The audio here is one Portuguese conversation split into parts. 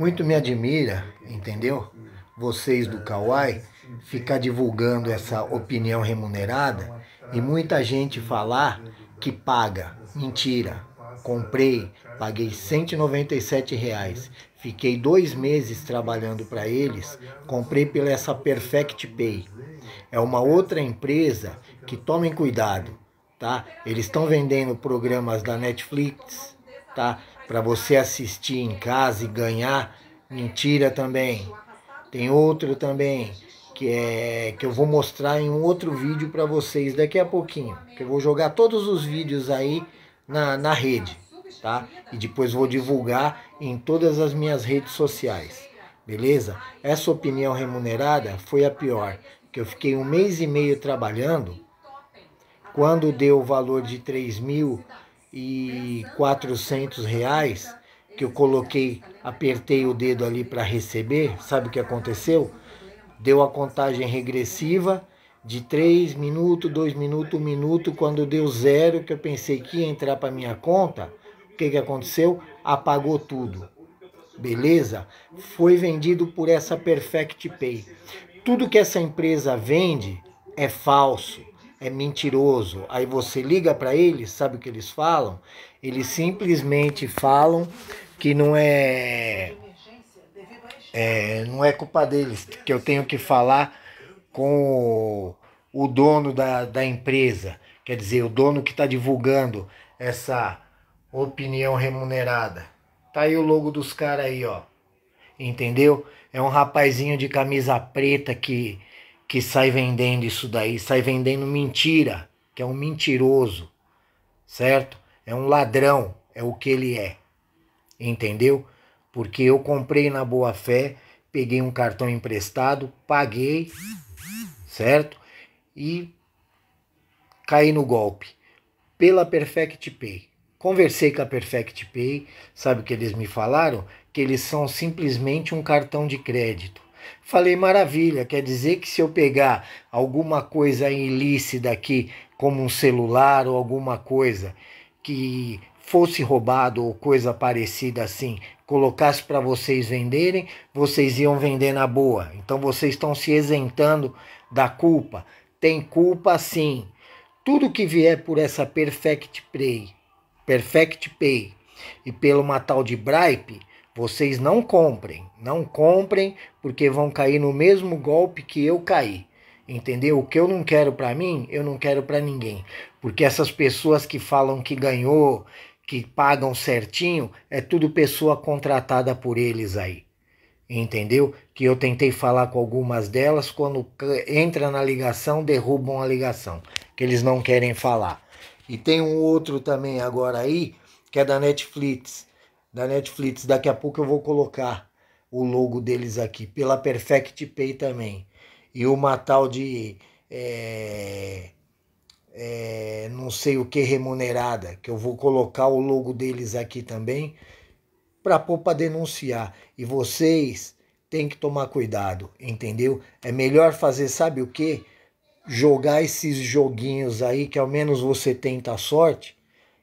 Muito me admira, entendeu? Vocês do Kauai ficar divulgando essa opinião remunerada e muita gente falar que paga. Mentira. Comprei, paguei 197 reais. Fiquei dois meses trabalhando para eles. Comprei pela essa Perfect Pay. É uma outra empresa que tomem cuidado, tá? Eles estão vendendo programas da Netflix, tá? Para você assistir em casa e ganhar. Mentira também. Tem outro também que é que eu vou mostrar em um outro vídeo para vocês daqui a pouquinho. Que eu vou jogar todos os vídeos aí na, na rede, tá? E depois vou divulgar em todas as minhas redes sociais. Beleza? Essa opinião remunerada foi a pior, que eu fiquei um mês e meio trabalhando. Quando deu o valor de 3 mil e 400 reais que eu coloquei, apertei o dedo ali para receber, sabe o que aconteceu? Deu a contagem regressiva de 3 minutos, 2 minutos, 1 minuto, quando deu zero, que eu pensei que ia entrar para minha conta, o que, que aconteceu? Apagou tudo. Beleza? Foi vendido por essa Perfect Pay. Tudo que essa empresa vende é falso é mentiroso. Aí você liga para eles, sabe o que eles falam? Eles simplesmente falam que não é, é não é culpa deles, que eu tenho que falar com o, o dono da, da empresa, quer dizer, o dono que está divulgando essa opinião remunerada. Tá aí o logo dos caras aí, ó. Entendeu? É um rapazinho de camisa preta que que sai vendendo isso daí, sai vendendo mentira, que é um mentiroso, certo? É um ladrão, é o que ele é, entendeu? Porque eu comprei na boa fé, peguei um cartão emprestado, paguei, certo? E caí no golpe pela Perfect Pay. Conversei com a Perfect Pay, sabe o que eles me falaram? Que eles são simplesmente um cartão de crédito Falei maravilha, quer dizer que se eu pegar alguma coisa ilícita aqui, como um celular ou alguma coisa que fosse roubado ou coisa parecida assim, colocasse para vocês venderem, vocês iam vender na boa. Então vocês estão se isentando da culpa. Tem culpa sim. Tudo que vier por essa Perfect Pay, Perfect Pay e pelo uma tal de Bripe, vocês não comprem, não comprem, porque vão cair no mesmo golpe que eu caí. Entendeu? O que eu não quero para mim, eu não quero para ninguém. Porque essas pessoas que falam que ganhou, que pagam certinho, é tudo pessoa contratada por eles aí. Entendeu? Que eu tentei falar com algumas delas, quando entra na ligação, derrubam a ligação, que eles não querem falar. E tem um outro também agora aí, que é da Netflix da Netflix. Daqui a pouco eu vou colocar o logo deles aqui, pela Perfect Pay também. E uma tal de. É, é, não sei o que remunerada, que eu vou colocar o logo deles aqui também, para pôr para denunciar. E vocês têm que tomar cuidado, entendeu? É melhor fazer, sabe o que? Jogar esses joguinhos aí, que ao menos você tenta a sorte,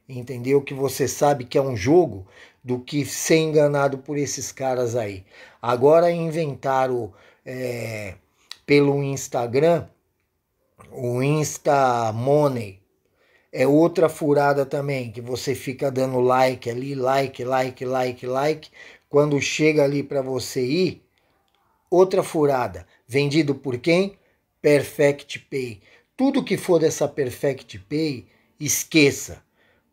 entendeu? Que você sabe que é um jogo, do que ser enganado por esses caras aí. Agora inventaram é, pelo Instagram o Insta Money. É outra furada também, que você fica dando like ali, like, like, like, like. Quando chega ali para você ir, outra furada. Vendido por quem? Perfect Pay. Tudo que for dessa Perfect Pay, esqueça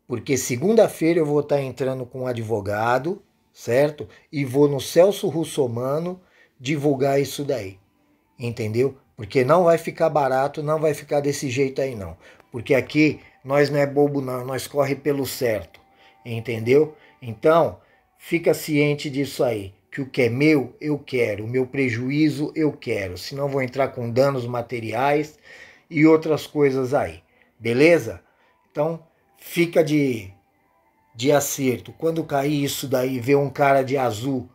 porque segunda-feira eu vou estar entrando com um advogado, certo? E vou no Celso Russomano divulgar isso daí, entendeu? Porque não vai ficar barato, não vai ficar desse jeito aí não. Porque aqui nós não é bobo não, nós corre pelo certo, entendeu? Então, fica ciente disso aí, que o que é meu, eu quero, o meu prejuízo, eu quero. Senão vou entrar com danos materiais e outras coisas aí, beleza? Então, fica de, de acerto. Quando cair isso daí, ver um cara de azul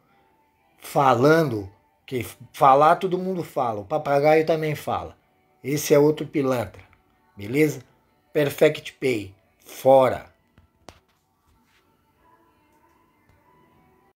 falando, que falar todo mundo fala, o papagaio também fala. Esse é outro pilantra, beleza? Perfect Pay, fora!